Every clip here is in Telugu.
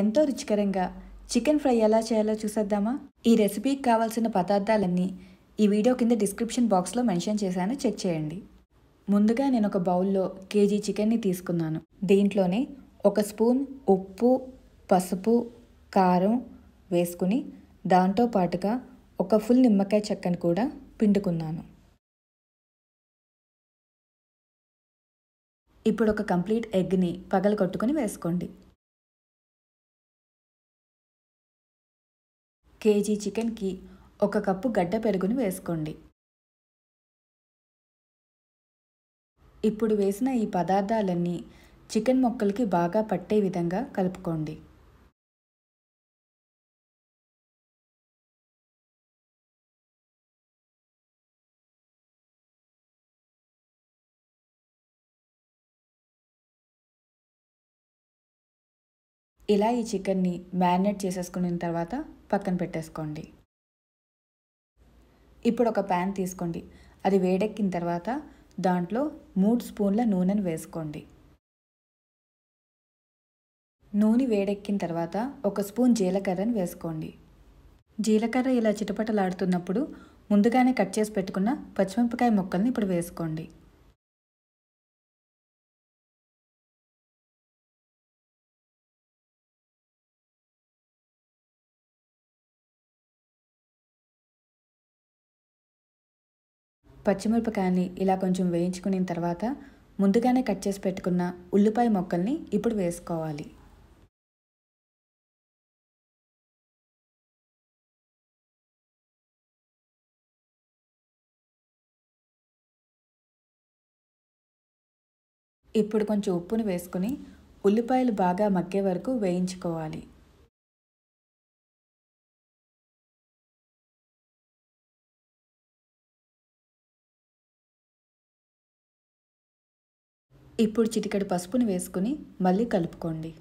ఎంతో రుచికరంగా చికెన్ ఫ్రై ఎలా చేయాలో చూసేద్దామా ఈ రెసిపీకి కావాల్సిన పదార్థాలన్నీ ఈ వీడియో కింద డిస్క్రిప్షన్ బాక్స్లో మెన్షన్ చేశాను చెక్ చేయండి ముందుగా నేను ఒక బౌల్లో కేజీ చికెన్ని తీసుకున్నాను దీంట్లోనే ఒక స్పూన్ ఉప్పు పసుపు కారం వేసుకుని దాంతో పాటుగా ఒక ఫుల్ నిమ్మకాయ చెక్కను కూడా పిండుకున్నాను ఇప్పుడు ఒక కంప్లీట్ ఎగ్ని పగలు కొట్టుకుని వేసుకోండి కేజీ చికెన్కి ఒక కప్పు గడ్డ పెరుగును వేసుకోండి ఇప్పుడు వేసిన ఈ పదార్థాలన్నీ చికెన్ మొక్కలకి బాగా పట్టే విధంగా కలుపుకోండి ఇలా ఈ చికెన్ని మ్యారినేట్ చేసేసుకున్న తర్వాత పక్కన పెట్టేసుకోండి ఇప్పుడు ఒక ప్యాన్ తీసుకోండి అది వేడెక్కిన తర్వాత దాంట్లో మూడు స్పూన్ల నూనెను వేసుకోండి నూనె వేడెక్కిన తర్వాత ఒక స్పూన్ జీలకర్రను వేసుకోండి జీలకర్ర ఇలా చిటపటలాడుతున్నప్పుడు ముందుగానే కట్ చేసి పెట్టుకున్న పచ్చిమిరపకాయ ముక్కల్ని ఇప్పుడు వేసుకోండి పచ్చిమిరపకాయని ఇలా కొంచెం వేయించుకున్న తర్వాత ముందుగానే కట్ చేసి పెట్టుకున్న ఉల్లిపాయ మొక్కల్ని ఇప్పుడు వేసుకోవాలి ఇప్పుడు కొంచెం ఉప్పును వేసుకుని ఉల్లిపాయలు బాగా మగ్గే వరకు వేయించుకోవాలి ఇప్పుడు చిటికెడు పసుపుని వేసుకుని మళ్ళీ కలుపుకోండి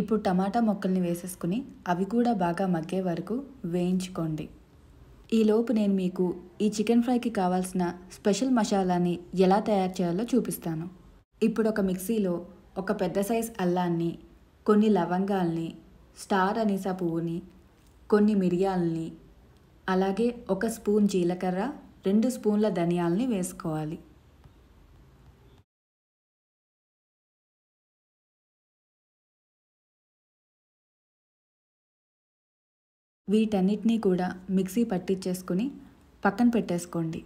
ఇప్పుడు టమాటా మొక్కల్ని వేసేసుకుని అవి కూడా బాగా మగ్గే వరకు వేయించుకోండి ఈలోపు నేను మీకు ఈ చికెన్ ఫ్రైకి కావాల్సిన స్పెషల్ మసాలాని ఎలా తయారు చేయాలో చూపిస్తాను ఇప్పుడు ఒక మిక్సీలో ఒక పెద్ద సైజ్ అల్లాన్ని కొన్ని లవంగాల్ని స్టార్ అనీసా పువ్వుని కొన్ని మిరియాలని అలాగే ఒక స్పూన్ జీలకర్ర రెండు స్పూన్ల ధనియాలని వేసుకోవాలి వీటన్నిటినీ కూడా మిక్సీ పట్టించేసుకొని పక్కన పెట్టేసుకోండి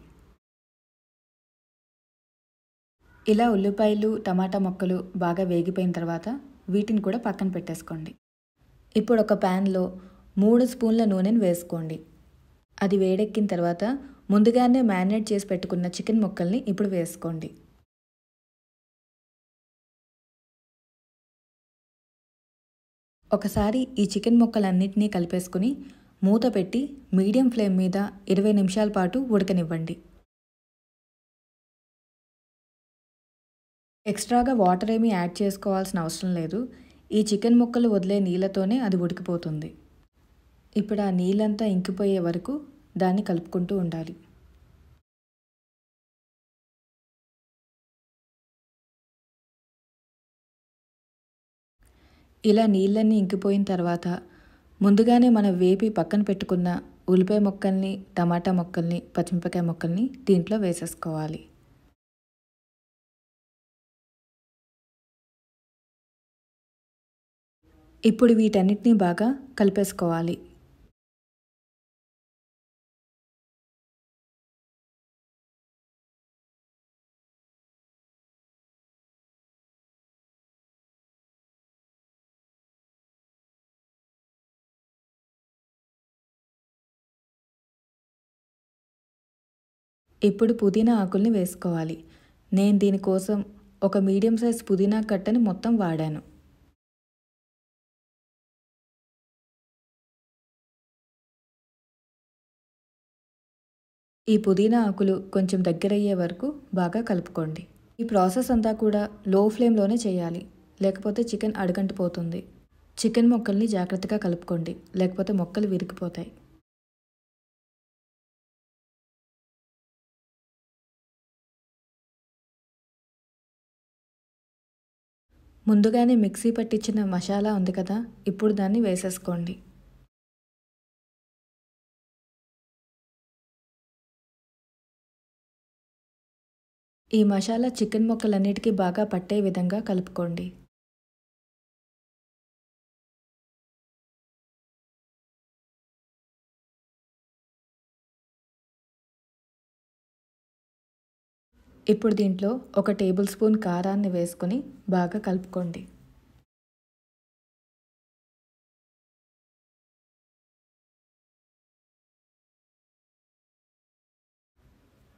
ఇలా ఉల్లిపాయలు టమాటా ముక్కలు బాగా వేగిపోయిన తర్వాత వీటిని కూడా పక్కన పెట్టేసుకోండి ఇప్పుడు ఒక ప్యాన్లో మూడు స్పూన్ల నూనెను వేసుకోండి అది వేడెక్కిన తర్వాత ముందుగానే మ్యారినేట్ చేసి పెట్టుకున్న చికెన్ ముక్కల్ని ఇప్పుడు వేసుకోండి ఒకసారి ఈ చికెన్ ముక్కలన్నింటినీ కలిపేసుకుని మూత పెట్టి మీడియం ఫ్లేమ్ మీద ఇరవై నిమిషాల పాటు ఉడకనివ్వండి ఎక్స్ట్రాగా వాటర్ ఏమీ యాడ్ చేసుకోవాల్సిన అవసరం లేదు ఈ చికెన్ ముక్కలు వదిలే నీళ్ళతోనే అది ఉడికిపోతుంది ఇప్పుడు ఆ నీళ్ళంతా ఇంకిపోయే వరకు దాన్ని కలుపుకుంటూ ఉండాలి ఇలా నీళ్ళన్నీ ఇంకిపోయిన తర్వాత ముందుగానే మనం వేపి పక్కన పెట్టుకున్న ఉల్లిపాయ మొక్కల్ని టమాటా మొక్కల్ని పచ్చిమిరపకాయ మొక్కల్ని దీంట్లో వేసేసుకోవాలి ఇప్పుడు వీటన్నిటినీ బాగా కలిపేసుకోవాలి ఇప్పుడు పుదీనా ఆకుల్ని వేసుకోవాలి నేను దీనికోసం ఒక మీడియం సైజ్ పుదీనా కట్టని మొత్తం వాడాను ఈ పుదీనా ఆకులు కొంచెం దగ్గరయ్యే వరకు బాగా కలుపుకోండి ఈ ప్రాసెస్ అంతా కూడా లో ఫ్లేమ్లోనే చేయాలి లేకపోతే చికెన్ అడగంటిపోతుంది చికెన్ మొక్కల్ని జాగ్రత్తగా కలుపుకోండి లేకపోతే మొక్కలు విరిగిపోతాయి ముందుగానే మిక్సీ పట్టించిన మసాలా ఉంది కదా ఇప్పుడు దాన్ని వేసేసుకోండి ఈ మసాలా చికెన్ ముక్కలన్నిటికీ బాగా పట్టే విధంగా కలుపుకోండి ఇప్పుడు దీంట్లో ఒక టేబుల్ స్పూన్ కారాన్ని వేసుకొని బాగా కలుపుకోండి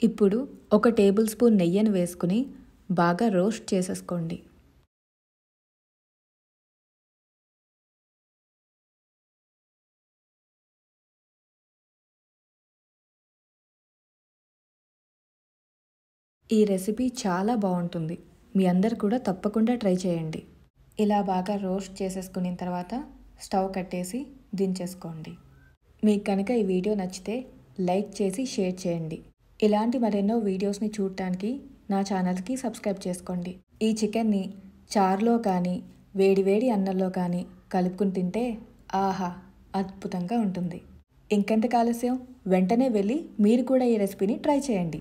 ఇప్పుడు ఒక టేబుల్ స్పూన్ నెయ్యిని వేసుకుని బాగా రోస్ట్ చేసేసుకోండి ఈ రెసిపీ చాలా బాగుంటుంది మీ అందరు కూడా తప్పకుండా ట్రై చేయండి ఇలా బాగా రోస్ట్ చేసేసుకున్న తర్వాత స్టవ్ కట్టేసి దించేసుకోండి మీకు కనుక ఈ వీడియో నచ్చితే లైక్ చేసి షేర్ చేయండి ఇలాంటి మరెన్నో వీడియోస్ని చూడటానికి నా ఛానల్కి సబ్స్క్రైబ్ చేసుకోండి ఈ చికెన్ని చార్లో కానీ వేడివేడి అన్నంలో కానీ కలుపుకుని తింటే ఆహా అద్భుతంగా ఉంటుంది ఇంకెంత కాలుస్యం వెంటనే వెళ్ళి మీరు కూడా ఈ రెసిపీని ట్రై చేయండి